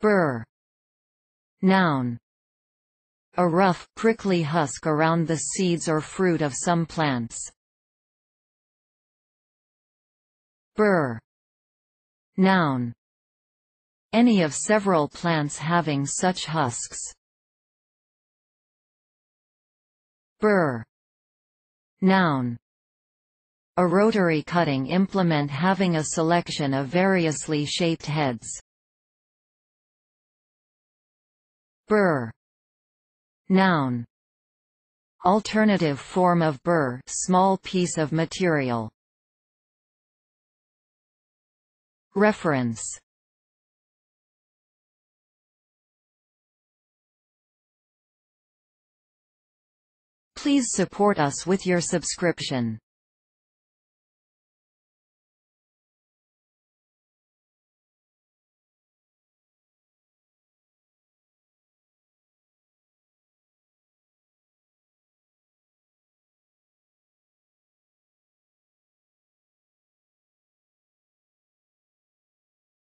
Burr. Noun. A rough, prickly husk around the seeds or fruit of some plants. Burr. Noun. Any of several plants having such husks. Burr. Noun. A rotary cutting implement having a selection of variously shaped heads. Burr Noun Alternative form of burr small piece of material. Reference Please support us with your subscription.